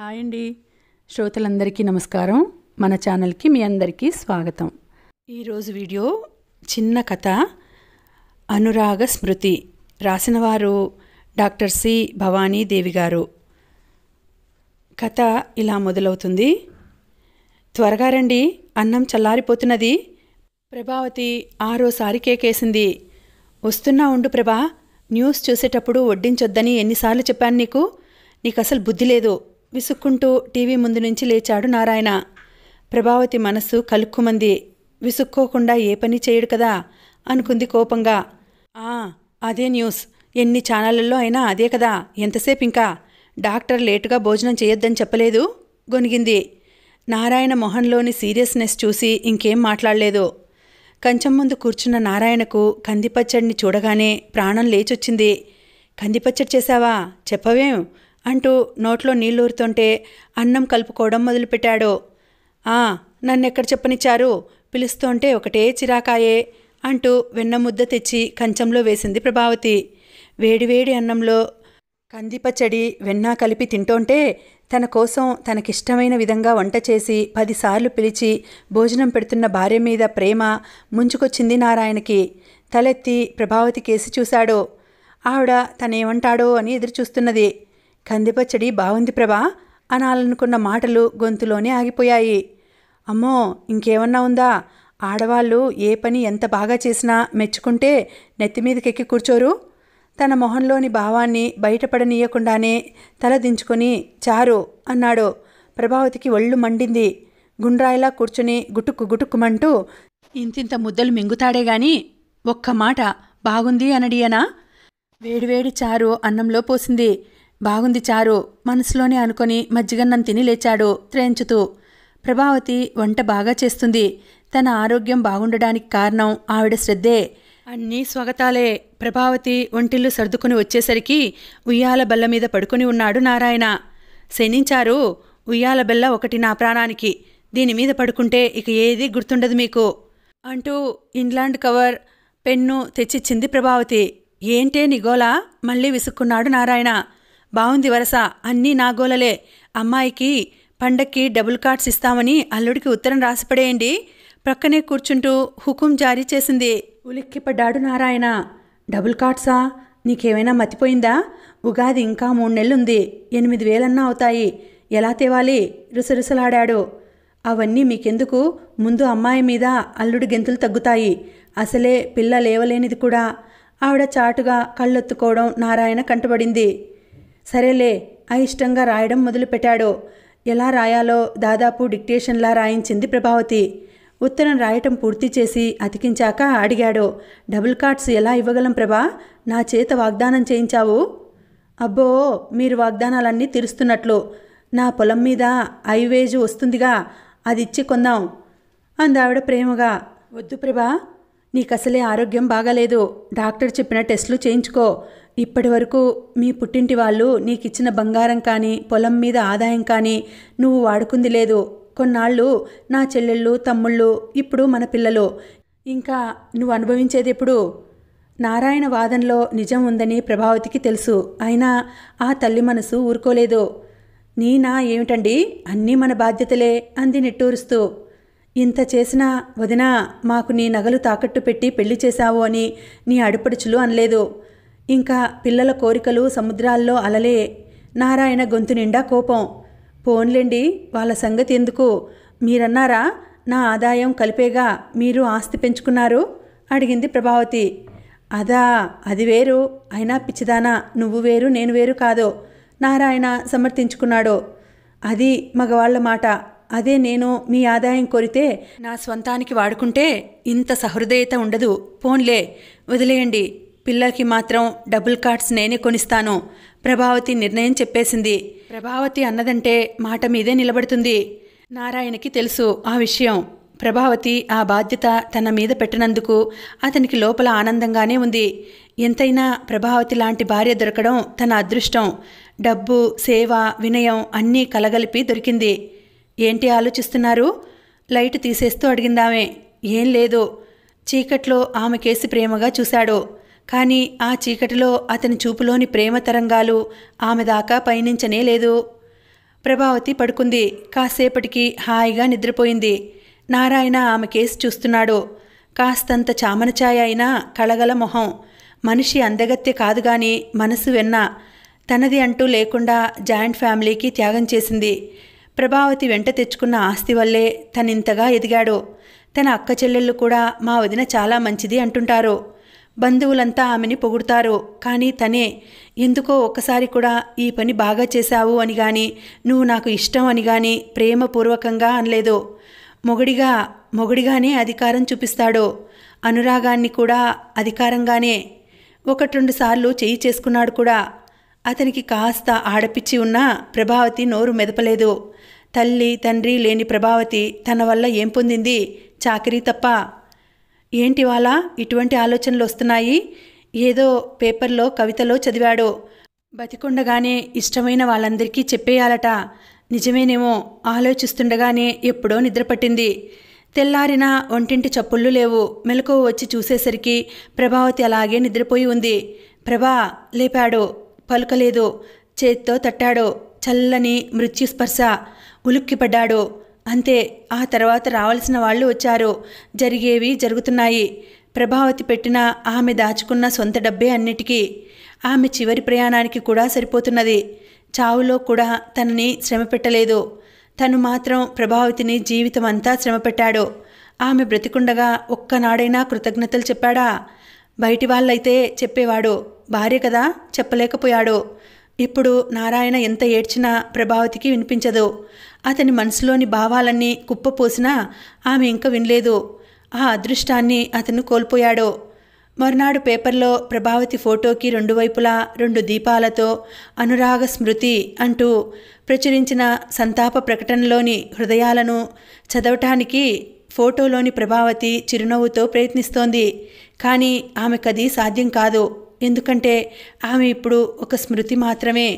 hi అండి శ్రోతలందరికీ నమస్కారం మన ఛానల్కి మీ అందరికీ స్వాగతం ఈరోజు వీడియో చిన్న కథ అనురాగ స్మృతి రాసినవారు డాక్టర్ సి భవానీదేవి గారు కథ ఇలా మొదలవుతుంది త్వరగా రండి అన్నం చల్లారిపోతున్నది ప్రభావతి ఆరోసారి కేకేసింది వస్తున్నా ఉండు ప్రభా న్యూస్ చూసేటప్పుడు వడ్డించొద్దని ఎన్నిసార్లు చెప్పాను నీకు నీకు అసలు బుద్ధి లేదు విసుక్కుంటూ టీవీ ముందు నుంచి లేచాడు నారాయణ ప్రభావతి మనస్సు కలుక్కుమంది విసుక్కోకుండా ఏ పని చేయడు కదా అనుకుంది కోపంగా ఆ అదే న్యూస్ ఎన్ని ఛానళ్ళల్లో అయినా అదే కదా ఎంతసేపు ఇంకా డాక్టర్ లేటుగా భోజనం చేయొద్దని చెప్పలేదు గొనిగింది నారాయణ మొహంలోని సీరియస్నెస్ చూసి ఇంకేం మాట్లాడలేదు కంచం ముందు కూర్చున్న నారాయణకు కందిపచ్చడిని చూడగానే ప్రాణం లేచొచ్చింది కందిపచ్చడి చేశావా చెప్పవేం అంటూ నోట్లో నీళ్ళూరుతుంటే అన్నం కలుపుకోవడం మొదలుపెట్టాడు ఆ నన్నెక్కడ చెప్పనిచ్చారు పిలుస్తుంటే ఒకటే చిరాకాయే అంటూ వెన్న ముద్ద తెచ్చి కంచంలో వేసింది ప్రభావతి వేడివేడి అన్నంలో కందిపచ్చడి వెన్న కలిపి తింటోంటే తన కోసం తనకిష్టమైన విధంగా వంట చేసి పదిసార్లు పిలిచి భోజనం పెడుతున్న భార్య మీద ప్రేమ ముంచుకొచ్చింది నారాయణకి తలెత్తి ప్రభావతి కేసి చూశాడు ఆవిడ తనేమంటాడో అని ఎదురుచూస్తున్నది కందిపచ్చడి బాగుంది ప్రభా అనాలనుకున్న మాటలు గొంతులోనే ఆగిపోయాయి అమ్మో ఇంకేమన్నా ఉందా ఆడవాళ్ళు ఏ పని ఎంత బాగా చేసినా మెచ్చుకుంటే నెత్తిమీదకెక్కి కూర్చోరు తన మొహంలోని భావాన్ని బయటపడనీయకుండానే తల దించుకొని చారు అన్నాడు ప్రభావతికి ఒళ్ళు మండింది గుండ్రాయిలా కూర్చుని గుటుక్కు గుటుక్కుమంటూ ఇంతింత ముద్దలు మింగుతాడే గాని ఒక్క మాట బాగుంది అనడియనా వేడివేడి చారు అన్నంలో పోసింది బాగుంది చారు మనసులోనే అనుకొని మజ్జిగన్నం తిని లేచాడు త్రేంచుతూ ప్రభావతి వంట బాగా చేస్తుంది తన ఆరోగ్యం బాగుండడానికి కారణం ఆవిడ శ్రద్ధే అన్నీ స్వాగతాలే ప్రభావతి ఒంటిల్లు సర్దుకుని వచ్చేసరికి ఉయ్యాల బల్ల మీద పడుకుని ఉన్నాడు నారాయణ శనించారు ఉయ్యాల బెల్ల ఒకటి నా ప్రాణానికి దీని మీద పడుకుంటే ఇక ఏది గుర్తుండదు మీకు అంటూ ఇంగ్లాండ్ కవర్ పెన్ను తెచ్చిచ్చింది ప్రభావతి ఏంటే నిగోలా మళ్ళీ విసుక్కున్నాడు నారాయణ బాగుంది వరస అన్నీ నాగోలలే అమ్మాయికి పండక్కి డబుల్ కార్డ్స్ ఇస్తామని అల్లుడికి ఉత్తరం రాసిపడేయండి ప్రక్కనే కూర్చుంటూ హుకుం జారీ చేసింది ఉలిక్కిపడ్డాడు నారాయణ డబుల్ కార్డ్సా నీకేమైనా మతిపోయిందా ఉగాది ఇంకా మూడు నెలలుంది ఎనిమిది వేలన్నా అవుతాయి ఎలా తేవాలి రుసరుసలాడాడు అవన్నీ మీకెందుకు ముందు అమ్మాయి మీద అల్లుడి గెంతులు తగ్గుతాయి అసలే పిల్ల లేవలేనిది కూడా ఆవిడ చాటుగా కళ్ళొత్తుకోవడం నారాయణ కంటపడింది సరేలే అయిష్టంగా రాయడం మొదలుపెట్టాడు ఎలా రాయాలో దాదాపు డిక్టేషన్లా రాయించింది ప్రభావతి ఉత్తరం రాయటం పూర్తి చేసి అతికించాక అడిగాడు డబుల్ కార్డ్స్ ఎలా ఇవ్వగలం ప్రభా నా చేత వాగ్దానం చేయించావు అబ్బో మీరు వాగ్దానాలన్నీ తీరుస్తున్నట్లు నా పొలం మీద ఐవేజు వస్తుందిగా అది ఇచ్చి కొందాం అందావిడ ప్రేమగా వద్దు ప్రభా నీకసలే ఆరోగ్యం బాగాలేదు డాక్టర్ చెప్పిన టెస్టులు చేయించుకో ఇప్పటి వరకు మీ పుట్టింటి వాళ్ళు నీకిచ్చిన బంగారం కానీ పొలం మీద ఆదాయం కానీ నువ్వు వాడుకుంది లేదు కొన్నాళ్ళు నా చెల్లెళ్ళు తమ్ముళ్ళు ఇప్పుడు మన పిల్లలు ఇంకా నువ్వు అనుభవించేది ఎప్పుడు నారాయణ వాదనలో నిజం ఉందని ప్రభావతికి తెలుసు అయినా ఆ తల్లి మనసు ఊరుకోలేదు నీనా ఏమిటండి అన్నీ మన బాధ్యతలే అంది నిట్టూరుస్తూ ఇంత చేసినా వదినా మాకు నీ నగలు తాకట్టు పెట్టి పెళ్లి చేశావు అని నీ అడుపడుచులు అనలేదు ఇంకా పిల్లల కోరికలు సముద్రాల్లో అలలే నారాయణ గొంతు నిండా కోపం పోన్లేండి వాళ్ళ సంగతి ఎందుకు మీరన్నారా నా ఆదాయం కలిపేగా మీరు ఆస్తి పెంచుకున్నారు అడిగింది ప్రభావతి అదా అది వేరు అయినా పిచ్చిదానా నువ్వు వేరు నేను వేరు కాదు నారాయణ సమర్థించుకున్నాడు అది మగవాళ్ల మాట అదే నేను మీ ఆదాయం కోరితే నా స్వంతానికి వాడుకుంటే ఇంత సహృదయత ఉండదు పోన్లే వదిలేయండి పిల్లలకి మాత్రం డబుల్ కార్డ్స్ నేనే కొనిస్తాను ప్రభావతి నిర్ణయం చెప్పేసింది ప్రభావతి అన్నదంటే మాట మీదే నిలబడుతుంది నారాయణకి తెలుసు ఆ విషయం ప్రభావతి ఆ బాధ్యత తన మీద పెట్టినందుకు అతనికి లోపల ఆనందంగానే ఉంది ఎంతైనా ప్రభావతి లాంటి భార్య దొరకడం తన అదృష్టం డబ్బు సేవ వినయం అన్నీ కలగలిపి దొరికింది ఏంటి ఆలోచిస్తున్నారు లైట్ తీసేస్తూ అడిగిందామే ఏం లేదు చీకట్లో ఆమె కేసి ప్రేమగా చూశాడు కానీ ఆ చీకటిలో అతని చూపులోని ప్రేమ తరంగాలు ఆమె దాకా పయనించనే లేదు ప్రభావతి పడుకుంది కాసేపటికి హాయిగా నిద్రపోయింది నారాయణ ఆమె కేసు చూస్తున్నాడు కాస్తంత చామనఛాయ అయినా కళగల మొహం మనిషి అందగత్య కాదు కానీ మనసు వెన్న తనది అంటూ లేకుండా జాయింట్ ఫ్యామిలీకి త్యాగం చేసింది ప్రభావతి వెంట తెచ్చుకున్న ఆస్తి వల్లే తనింతగా ఎదిగాడు తన అక్క చెల్లెళ్ళు కూడా మా వదిన చాలా మంచిది అంటుంటారు బంధువులంతా ఆమెని పొగుడుతారు కానీ తనే ఎందుకో ఒక్కసారి కూడా ఈ పని బాగా చేశావు అని కానీ నువ్వు నాకు ఇష్టం అని కానీ ప్రేమపూర్వకంగా అనలేదు మొగుడిగా మొగుడిగానే అధికారం చూపిస్తాడు అనురాగాన్ని కూడా అధికారంగానే ఒకటి రెండు సార్లు చేయి చేసుకున్నాడు కూడా అతనికి కాస్త ఆడపిచ్చి ఉన్నా ప్రభావతి నోరు మెదపలేదు తల్లి తండ్రి లేని ప్రభావతి తన వల్ల ఏం పొందింది చాకరీ తప్ప ఏంటి వాళ్ళ ఇటువంటి ఆలోచనలు వస్తున్నాయి ఏదో పేపర్లో కవితలో చదివాడు బతికుండగానే ఇష్టమైన వాళ్ళందరికీ చెప్పేయాలట నిజమేనేమో ఆలోచిస్తుండగానే ఎప్పుడో నిద్రపట్టింది తెల్లారిన ఒంటింటి చప్పుళ్ళు లేవు మెలకువ వచ్చి చూసేసరికి ప్రభావతి అలాగే నిద్రపోయి ఉంది ప్రభా లేపాడు పలుకలేదు చేత్తో తట్టాడో చల్లని మృత్యుస్పర్శ ఉలుక్కిపడ్డాడు అంతే ఆ తర్వాత రావాల్సిన వాళ్ళు వచ్చారు జరిగేవి జరుగుతున్నాయి ప్రభావతి పెట్టిన ఆమె దాచుకున్న సొంత డబ్బే అన్నిటికీ ఆమె చివరి ప్రయాణానికి కూడా సరిపోతున్నది చావులో కూడా తనని శ్రమ పెట్టలేదు తను మాత్రం ప్రభావతిని అంతా శ్రమ పెట్టాడు ఆమె బ్రతికుండగా ఒక్కనాడైనా కృతజ్ఞతలు చెప్పాడా బయటి వాళ్ళైతే చెప్పేవాడు భార్య కదా చెప్పలేకపోయాడు ఇప్పుడు నారాయణ ఎంత ఏడ్చినా ప్రభావతికి వినిపించదు అతని మనసులోని భావాలన్నీ కుప్పపోసినా ఆమె ఇంకా వినలేదు ఆ అదృష్టాన్ని అతను కోల్పోయాడు మర్నాడు పేపర్లో ప్రభావతి ఫోటోకి రెండు వైపులా రెండు దీపాలతో అనురాగ స్మృతి అంటూ ప్రచురించిన సంతాప ప్రకటనలోని హృదయాలను చదవటానికి ఫోటోలోని ప్రభావతి చిరునవ్వుతో ప్రయత్నిస్తోంది కానీ ఆమెకది సాధ్యం కాదు ఎందుకంటే ఆమె ఇప్పుడు ఒక స్మృతి మాత్రమే